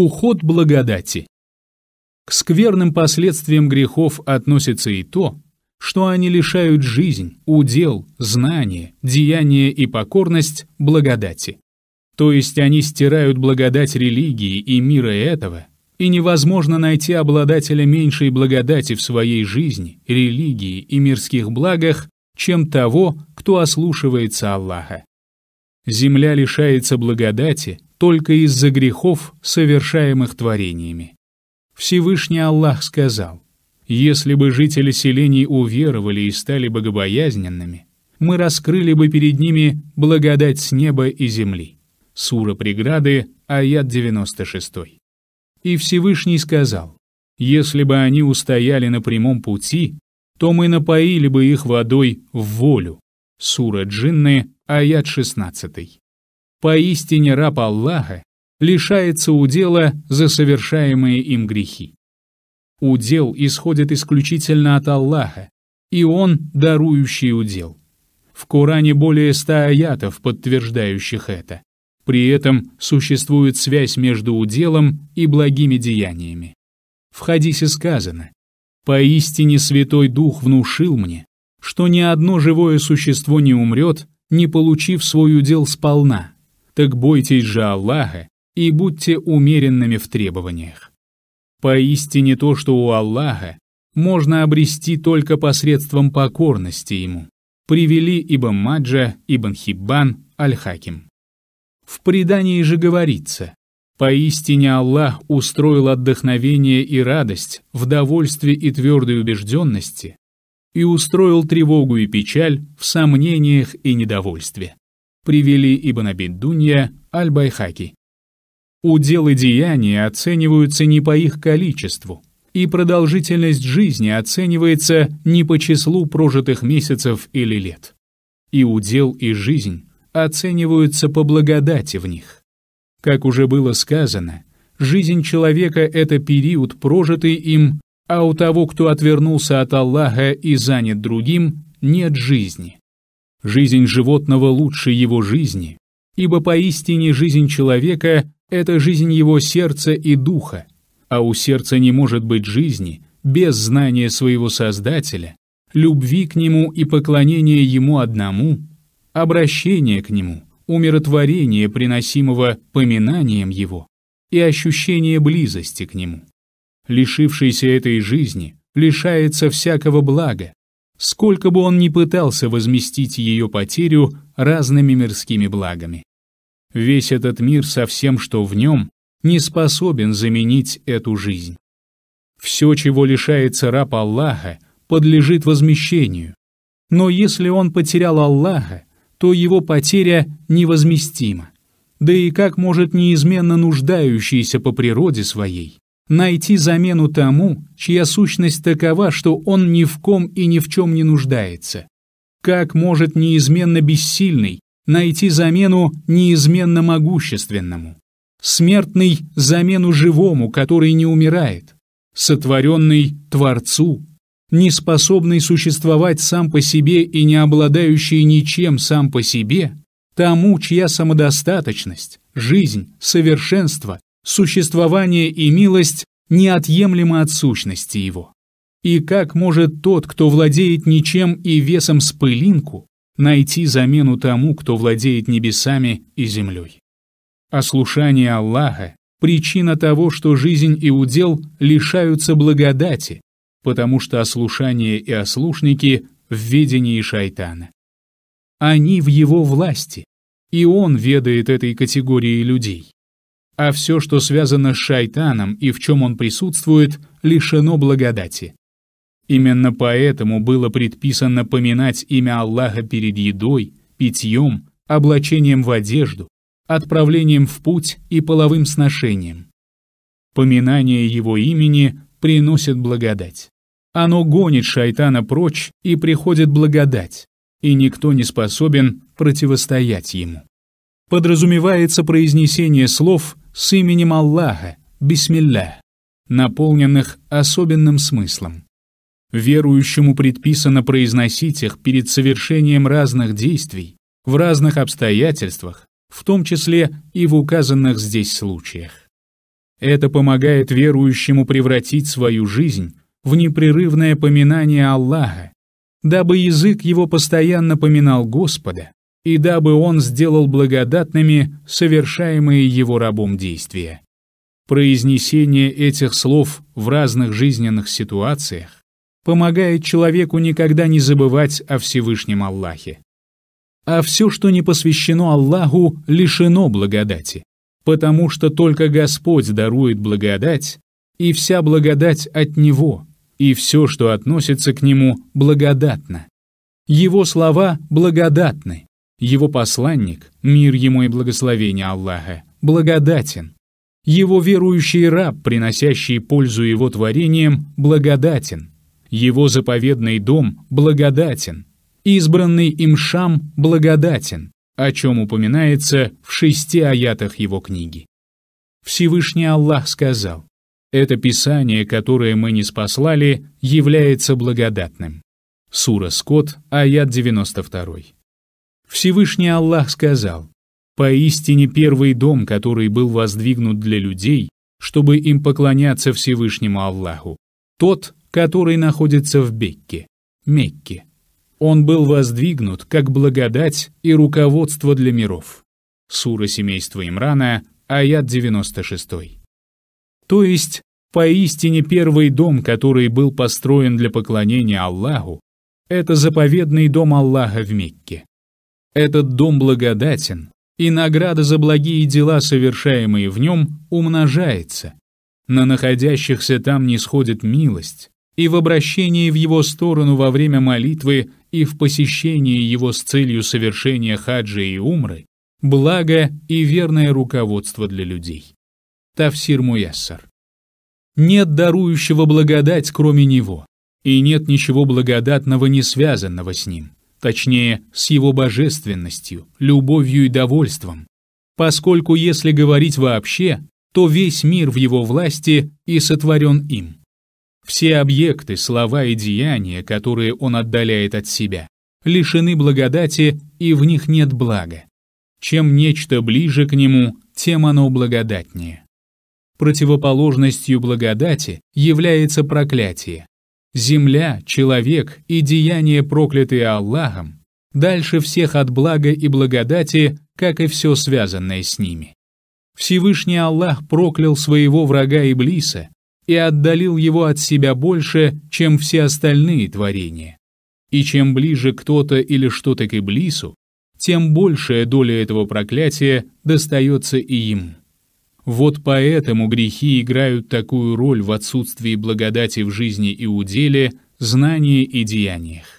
Уход благодати. К скверным последствиям грехов относится и то, что они лишают жизнь, удел, знания, деяния и покорность благодати. То есть они стирают благодать религии и мира этого, и невозможно найти обладателя меньшей благодати в своей жизни, религии и мирских благах, чем того, кто ослушивается Аллаха. Земля лишается благодати, только из-за грехов, совершаемых творениями. Всевышний Аллах сказал, «Если бы жители селений уверовали и стали богобоязненными, мы раскрыли бы перед ними благодать с неба и земли». Сура Преграды, аят 96. И Всевышний сказал, «Если бы они устояли на прямом пути, то мы напоили бы их водой в волю». Сура Джинны, аят 16 поистине раб Аллаха лишается удела за совершаемые им грехи. Удел исходит исключительно от Аллаха, и Он дарующий удел. В Коране более ста аятов, подтверждающих это. При этом существует связь между уделом и благими деяниями. В хадисе сказано «Поистине Святой Дух внушил мне, что ни одно живое существо не умрет, не получив свой удел сполна, так бойтесь же Аллаха и будьте умеренными в требованиях. Поистине то, что у Аллаха, можно обрести только посредством покорности Ему, привели Ибн Маджа, Ибн Хиббан, Аль-Хаким. В предании же говорится, «Поистине Аллах устроил отдохновение и радость в довольстве и твердой убежденности и устроил тревогу и печаль в сомнениях и недовольстве» привели Ибн Абид Аль-Байхаки. Уделы деяния оцениваются не по их количеству, и продолжительность жизни оценивается не по числу прожитых месяцев или лет. И удел, и жизнь оцениваются по благодати в них. Как уже было сказано, жизнь человека — это период, прожитый им, а у того, кто отвернулся от Аллаха и занят другим, нет жизни. Жизнь животного лучше его жизни, ибо поистине жизнь человека – это жизнь его сердца и духа, а у сердца не может быть жизни без знания своего Создателя, любви к Нему и поклонения Ему одному, обращения к Нему, умиротворения, приносимого поминанием Его, и ощущение близости к Нему. Лишившийся этой жизни лишается всякого блага, сколько бы он ни пытался возместить ее потерю разными мирскими благами. Весь этот мир со всем, что в нем, не способен заменить эту жизнь. Все, чего лишается раб Аллаха, подлежит возмещению. Но если он потерял Аллаха, то его потеря невозместима. Да и как может неизменно нуждающийся по природе своей найти замену тому, чья сущность такова, что он ни в ком и ни в чем не нуждается? Как может неизменно бессильный найти замену неизменно могущественному? Смертный – замену живому, который не умирает. Сотворенный – Творцу, не способный существовать сам по себе и не обладающий ничем сам по себе, тому, чья самодостаточность, жизнь, совершенство Существование и милость неотъемлемы от сущности его. И как может тот, кто владеет ничем и весом с пылинку, найти замену тому, кто владеет небесами и землей? Ослушание Аллаха – причина того, что жизнь и удел лишаются благодати, потому что ослушание и ослушники в ведении шайтана. Они в его власти, и он ведает этой категории людей а все, что связано с шайтаном и в чем он присутствует, лишено благодати. Именно поэтому было предписано поминать имя Аллаха перед едой, питьем, облачением в одежду, отправлением в путь и половым сношением. Поминание его имени приносит благодать. Оно гонит шайтана прочь и приходит благодать, и никто не способен противостоять ему подразумевается произнесение слов с именем Аллаха, бисмилля, наполненных особенным смыслом. Верующему предписано произносить их перед совершением разных действий, в разных обстоятельствах, в том числе и в указанных здесь случаях. Это помогает верующему превратить свою жизнь в непрерывное поминание Аллаха, дабы язык его постоянно поминал Господа, и дабы он сделал благодатными совершаемые его рабом действия. Произнесение этих слов в разных жизненных ситуациях помогает человеку никогда не забывать о Всевышнем Аллахе. А все, что не посвящено Аллаху, лишено благодати, потому что только Господь дарует благодать, и вся благодать от Него, и все, что относится к Нему, благодатно. Его слова благодатны, его посланник, мир ему и благословение Аллаха, благодатен. Его верующий раб, приносящий пользу его творением, благодатен. Его заповедный дом благодатен. Избранный им Шам благодатен, о чем упоминается в шести аятах его книги. Всевышний Аллах сказал, «Это Писание, которое мы не спаслали, является благодатным». Сура Скот, аят 92. Всевышний Аллах сказал, «Поистине первый дом, который был воздвигнут для людей, чтобы им поклоняться Всевышнему Аллаху, тот, который находится в Бекке, Мекке. Он был воздвигнут как благодать и руководство для миров». Сура семейства Имрана, аят 96. То есть, поистине первый дом, который был построен для поклонения Аллаху, это заповедный дом Аллаха в Мекке. Этот дом благодатен, и награда за благие дела, совершаемые в нем, умножается. На находящихся там не сходит милость, и в обращении в его сторону во время молитвы и в посещении его с целью совершения хаджа и умры, благо и верное руководство для людей. Тавсир Муяссар. Нет дарующего благодать, кроме него, и нет ничего благодатного, не связанного с ним точнее, с его божественностью, любовью и довольством. Поскольку, если говорить вообще, то весь мир в его власти и сотворен им. Все объекты, слова и деяния, которые он отдаляет от себя, лишены благодати и в них нет блага. Чем нечто ближе к нему, тем оно благодатнее. Противоположностью благодати является проклятие, Земля, человек и деяния, проклятые Аллахом, дальше всех от блага и благодати, как и все связанное с ними. Всевышний Аллах проклял своего врага Иблиса и отдалил его от себя больше, чем все остальные творения. И чем ближе кто-то или что-то к Иблису, тем большая доля этого проклятия достается и им. Вот поэтому грехи играют такую роль в отсутствии благодати в жизни и уделе, знании и деяниях.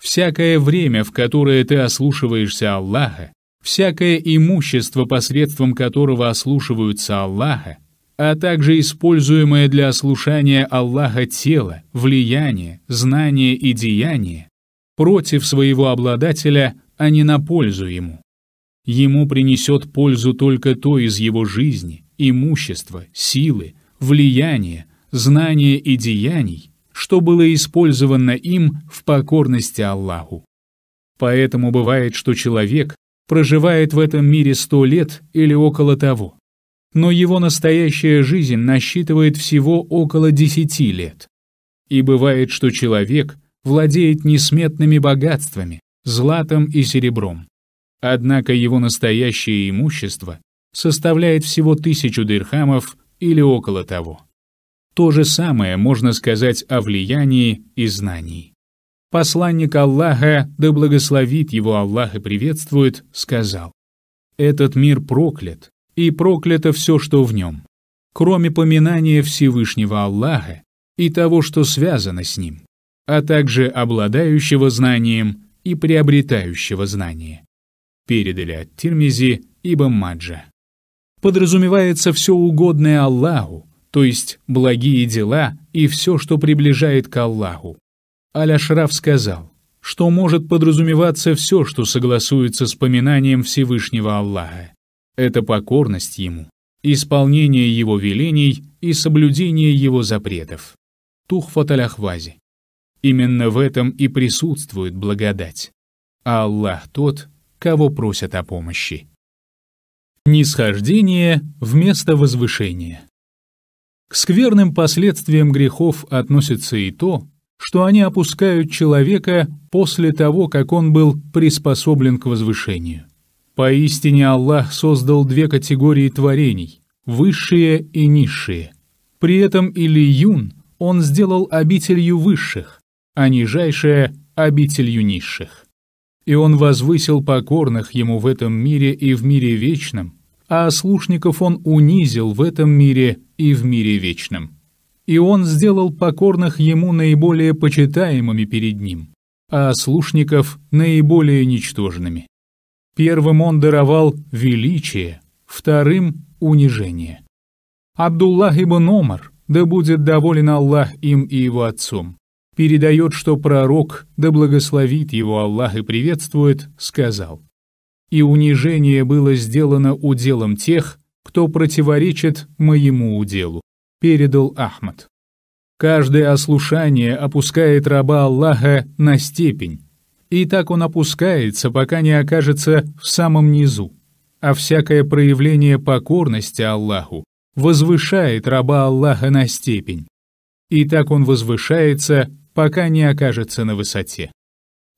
Всякое время, в которое ты ослушиваешься Аллаха, всякое имущество, посредством которого ослушиваются Аллаха, а также используемое для ослушания Аллаха тело, влияние, знание и деяние, против своего обладателя, а не на пользу ему. Ему принесет пользу только то из его жизни, имущества, силы, влияния, знания и деяний, что было использовано им в покорности Аллаху. Поэтому бывает, что человек проживает в этом мире сто лет или около того, но его настоящая жизнь насчитывает всего около десяти лет. И бывает, что человек владеет несметными богатствами, златом и серебром, Однако его настоящее имущество составляет всего тысячу дирхамов или около того. То же самое можно сказать о влиянии и знании. Посланник Аллаха, да благословит его Аллах и приветствует, сказал, «Этот мир проклят, и проклято все, что в нем, кроме поминания Всевышнего Аллаха и того, что связано с ним, а также обладающего знанием и приобретающего знание передали от Тирмизи ибн Маджа. Подразумевается все угодное Аллаху, то есть благие дела и все, что приближает к Аллаху. Аляшраф сказал, что может подразумеваться все, что согласуется с поминанием Всевышнего Аллаха. Это покорность Ему, исполнение Его велений и соблюдение Его запретов. Тухфат Аляхвази. Именно в этом и присутствует благодать. А Аллах тот, кого просят о помощи. Нисхождение вместо возвышения. К скверным последствиям грехов относится и то, что они опускают человека после того, как он был приспособлен к возвышению. Поистине Аллах создал две категории творений – высшие и низшие. При этом Ильюн он сделал обителью высших, а нижайшее – обителью низших и он возвысил покорных ему в этом мире и в мире вечном, а ослушников он унизил в этом мире и в мире вечном. И он сделал покорных ему наиболее почитаемыми перед ним, а ослушников наиболее ничтожными. Первым он даровал величие, вторым — унижение. Абдуллах ибн Омар, да будет доволен Аллах им и его отцом, передает, что пророк, да благословит его Аллах и приветствует, сказал, «И унижение было сделано уделом тех, кто противоречит моему уделу», передал Ахмад. Каждое ослушание опускает раба Аллаха на степень, и так он опускается, пока не окажется в самом низу, а всякое проявление покорности Аллаху возвышает раба Аллаха на степень и так он возвышается пока не окажется на высоте.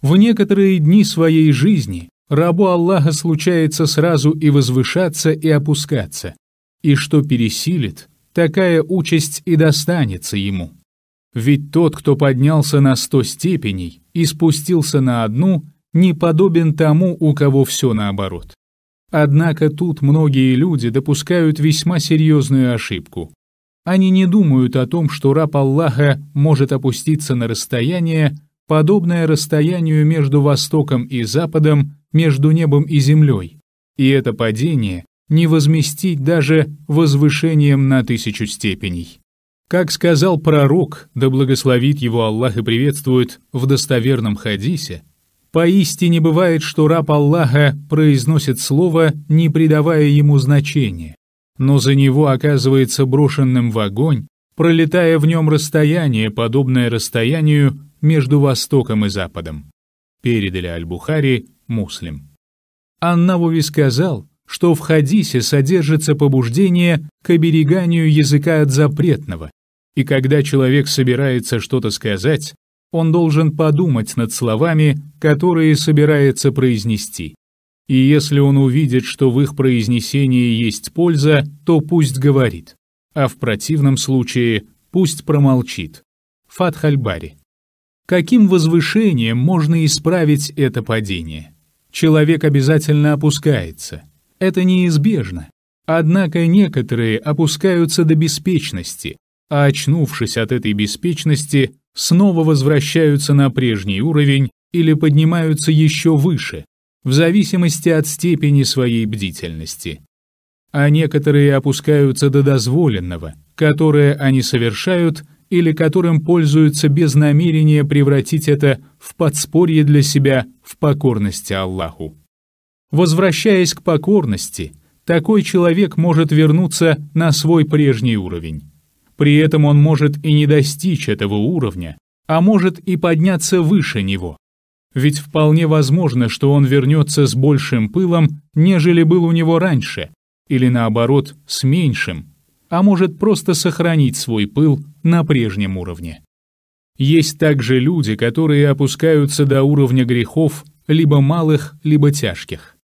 В некоторые дни своей жизни рабу Аллаха случается сразу и возвышаться, и опускаться, и что пересилит, такая участь и достанется ему. Ведь тот, кто поднялся на сто степеней и спустился на одну, не подобен тому, у кого все наоборот. Однако тут многие люди допускают весьма серьезную ошибку. Они не думают о том, что раб Аллаха может опуститься на расстояние, подобное расстоянию между Востоком и Западом, между небом и землей. И это падение не возместить даже возвышением на тысячу степеней. Как сказал пророк, да благословит его Аллах и приветствует в достоверном хадисе, поистине бывает, что раб Аллаха произносит слово, не придавая ему значения, но за него оказывается брошенным в огонь, пролетая в нем расстояние, подобное расстоянию между Востоком и Западом. Передали Аль-Бухари муслим. Аннавуви сказал, что в хадисе содержится побуждение к обереганию языка от запретного, и когда человек собирается что-то сказать, он должен подумать над словами, которые собирается произнести и если он увидит, что в их произнесении есть польза, то пусть говорит, а в противном случае пусть промолчит. Фатхальбари. Каким возвышением можно исправить это падение? Человек обязательно опускается. Это неизбежно. Однако некоторые опускаются до беспечности, а очнувшись от этой беспечности, снова возвращаются на прежний уровень или поднимаются еще выше, в зависимости от степени своей бдительности. А некоторые опускаются до дозволенного, которое они совершают или которым пользуются без намерения превратить это в подспорье для себя в покорности Аллаху. Возвращаясь к покорности, такой человек может вернуться на свой прежний уровень. При этом он может и не достичь этого уровня, а может и подняться выше него, ведь вполне возможно, что он вернется с большим пылом, нежели был у него раньше, или наоборот, с меньшим, а может просто сохранить свой пыл на прежнем уровне. Есть также люди, которые опускаются до уровня грехов, либо малых, либо тяжких.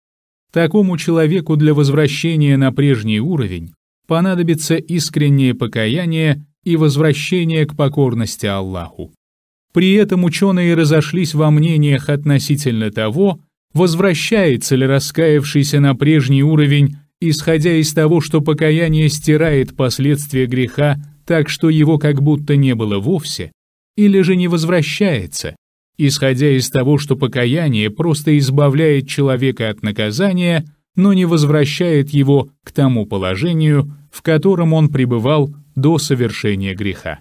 Такому человеку для возвращения на прежний уровень понадобится искреннее покаяние и возвращение к покорности Аллаху. При этом ученые разошлись во мнениях относительно того, возвращается ли раскаявшийся на прежний уровень, исходя из того, что покаяние стирает последствия греха так, что его как будто не было вовсе, или же не возвращается, исходя из того, что покаяние просто избавляет человека от наказания, но не возвращает его к тому положению, в котором он пребывал до совершения греха.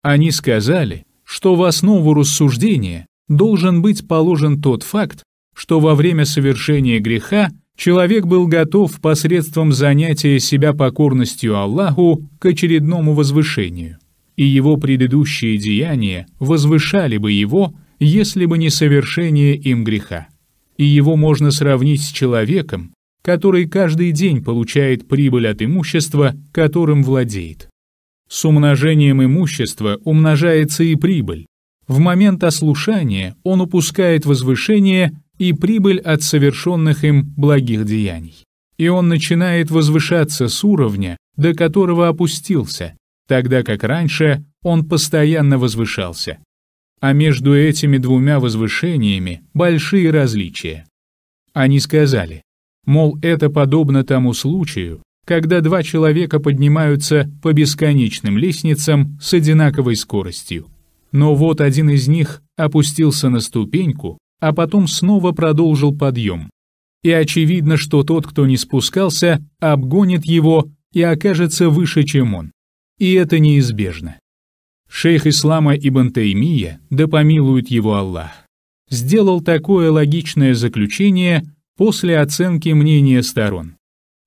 Они сказали, что в основу рассуждения должен быть положен тот факт, что во время совершения греха человек был готов посредством занятия себя покорностью Аллаху к очередному возвышению, и его предыдущие деяния возвышали бы его, если бы не совершение им греха. И его можно сравнить с человеком, который каждый день получает прибыль от имущества, которым владеет. С умножением имущества умножается и прибыль. В момент ослушания он упускает возвышение и прибыль от совершенных им благих деяний. И он начинает возвышаться с уровня, до которого опустился, тогда как раньше он постоянно возвышался. А между этими двумя возвышениями большие различия. Они сказали, мол, это подобно тому случаю, когда два человека поднимаются по бесконечным лестницам с одинаковой скоростью. Но вот один из них опустился на ступеньку, а потом снова продолжил подъем. И очевидно, что тот, кто не спускался, обгонит его и окажется выше, чем он. И это неизбежно. Шейх Ислама Ибн Таймия, да помилует его Аллах, сделал такое логичное заключение после оценки мнения сторон.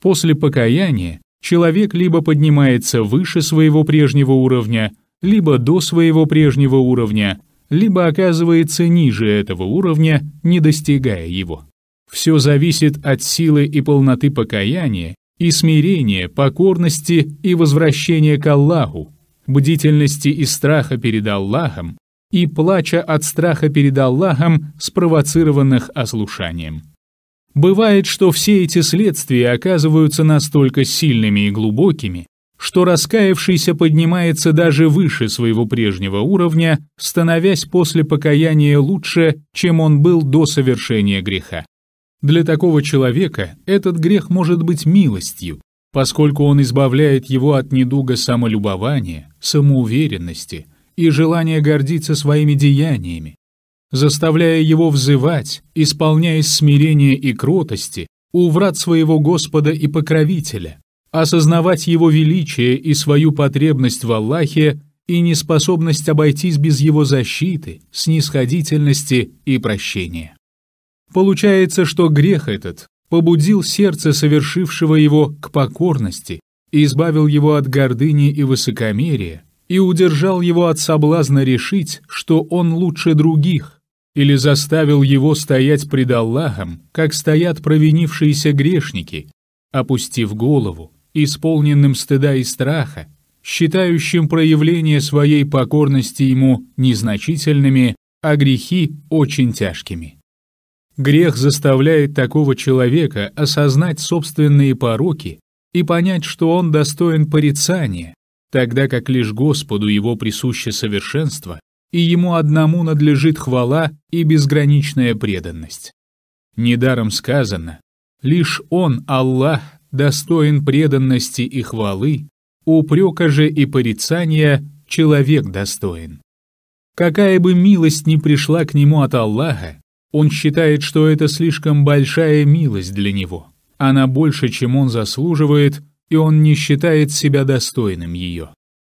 После покаяния человек либо поднимается выше своего прежнего уровня, либо до своего прежнего уровня, либо оказывается ниже этого уровня, не достигая его. Все зависит от силы и полноты покаяния, и смирения, покорности и возвращения к Аллаху, бдительности и страха перед Аллахом, и плача от страха перед Аллахом, спровоцированных ослушанием. Бывает, что все эти следствия оказываются настолько сильными и глубокими, что раскаявшийся поднимается даже выше своего прежнего уровня, становясь после покаяния лучше, чем он был до совершения греха. Для такого человека этот грех может быть милостью, поскольку он избавляет его от недуга самолюбования, самоуверенности и желания гордиться своими деяниями, заставляя его взывать, исполняясь смирения и кротости, у врат своего Господа и Покровителя, осознавать его величие и свою потребность в Аллахе и неспособность обойтись без его защиты, снисходительности и прощения. Получается, что грех этот побудил сердце совершившего его к покорности, избавил его от гордыни и высокомерия и удержал его от соблазна решить, что он лучше других, или заставил его стоять пред Аллахом, как стоят провинившиеся грешники, опустив голову, исполненным стыда и страха, считающим проявление своей покорности ему незначительными, а грехи очень тяжкими. Грех заставляет такого человека осознать собственные пороки и понять, что он достоин порицания, тогда как лишь Господу его присуще совершенство и ему одному надлежит хвала и безграничная преданность. Недаром сказано, лишь он, Аллах, достоин преданности и хвалы, упрека же и порицания человек достоин. Какая бы милость ни пришла к нему от Аллаха, он считает, что это слишком большая милость для него. Она больше, чем он заслуживает, и он не считает себя достойным ее.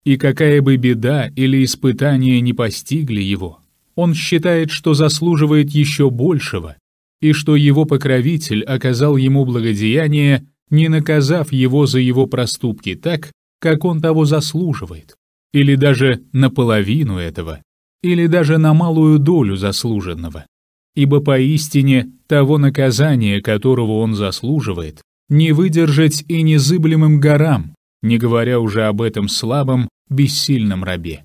И какая бы беда или испытание не постигли его, он считает, что заслуживает еще большего, и что его покровитель оказал ему благодеяние, не наказав его за его проступки так, как он того заслуживает, или даже наполовину этого, или даже на малую долю заслуженного. Ибо поистине того наказания, которого он заслуживает, не выдержать и незыблемым горам, не говоря уже об этом слабом бессильном рабе.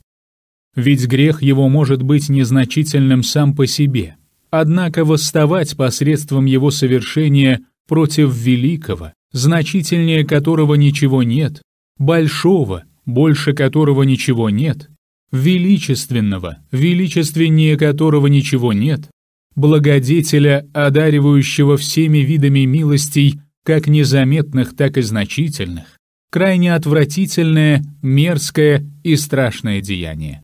Ведь грех его может быть незначительным сам по себе, однако восставать посредством его совершения против великого, значительнее которого ничего нет, большого, больше которого ничего нет, величественного, величественнее которого ничего нет, благодетеля, одаривающего всеми видами милостей, как незаметных, так и значительных, крайне отвратительное, мерзкое и страшное деяние.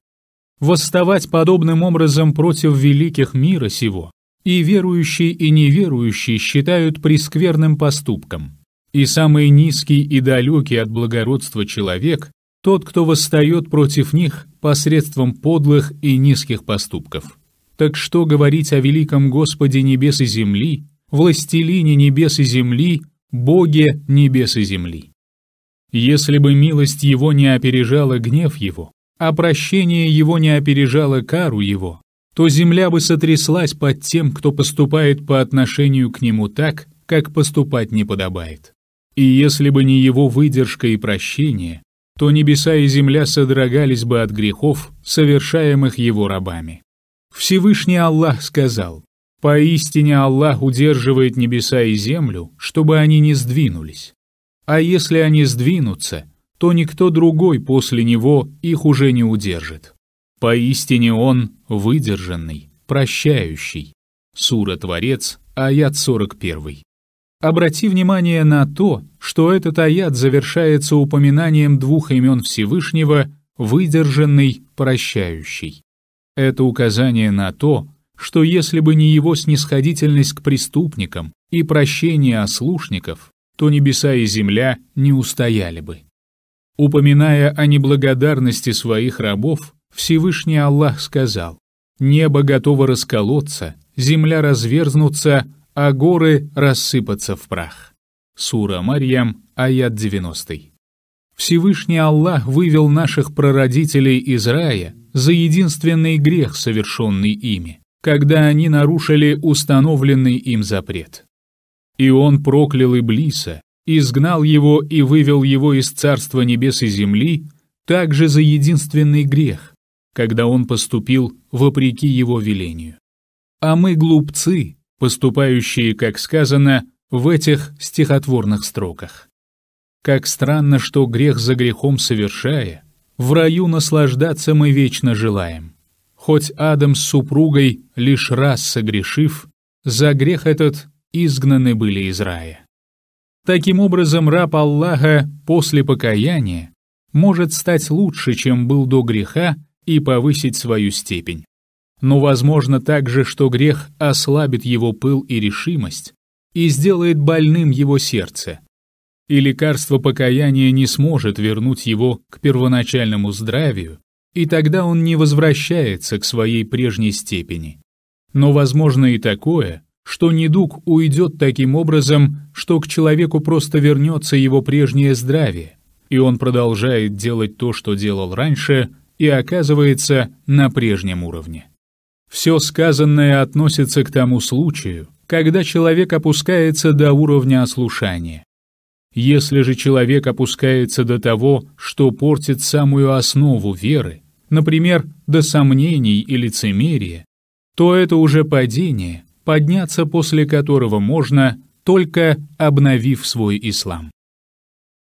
Восставать подобным образом против великих мира сего и верующие, и неверующие считают прескверным поступком. И самый низкий и далекий от благородства человек – тот, кто восстает против них посредством подлых и низких поступков. Так что говорить о великом Господе небес и земли, властелине небес и земли, Боге небес и земли? Если бы милость его не опережала гнев его, а прощение его не опережало кару его, то земля бы сотряслась под тем, кто поступает по отношению к нему так, как поступать не подобает. И если бы не его выдержка и прощение, то небеса и земля содрогались бы от грехов, совершаемых его рабами. Всевышний Аллах сказал, «Поистине Аллах удерживает небеса и землю, чтобы они не сдвинулись, а если они сдвинутся, то никто другой после него их уже не удержит. Поистине он выдержанный, прощающий. Сура-творец, аят 41. Обрати внимание на то, что этот аят завершается упоминанием двух имен Всевышнего «выдержанный, прощающий». Это указание на то, что если бы не его снисходительность к преступникам и прощение ослушников, то небеса и земля не устояли бы. Упоминая о неблагодарности своих рабов, Всевышний Аллах сказал, «Небо готово расколоться, земля разверзнуться, а горы рассыпаться в прах». Сура Марьям, аят 90. Всевышний Аллах вывел наших прародителей из рая за единственный грех, совершенный ими, когда они нарушили установленный им запрет. И он проклял Иблиса, изгнал его и вывел его из Царства Небес и Земли также за единственный грех, когда он поступил вопреки его велению. А мы глупцы, поступающие, как сказано, в этих стихотворных строках. Как странно, что грех за грехом совершая, в раю наслаждаться мы вечно желаем. Хоть Адам с супругой, лишь раз согрешив, за грех этот изгнаны были из рая. Таким образом, раб Аллаха после покаяния может стать лучше, чем был до греха, и повысить свою степень. Но возможно также, что грех ослабит его пыл и решимость и сделает больным его сердце, и лекарство покаяния не сможет вернуть его к первоначальному здравию, и тогда он не возвращается к своей прежней степени. Но возможно и такое, что недуг уйдет таким образом, что к человеку просто вернется его прежнее здравие, и он продолжает делать то, что делал раньше, и оказывается на прежнем уровне. Все сказанное относится к тому случаю, когда человек опускается до уровня ослушания. Если же человек опускается до того, что портит самую основу веры, например, до сомнений и лицемерия, то это уже падение, подняться после которого можно, только обновив свой ислам.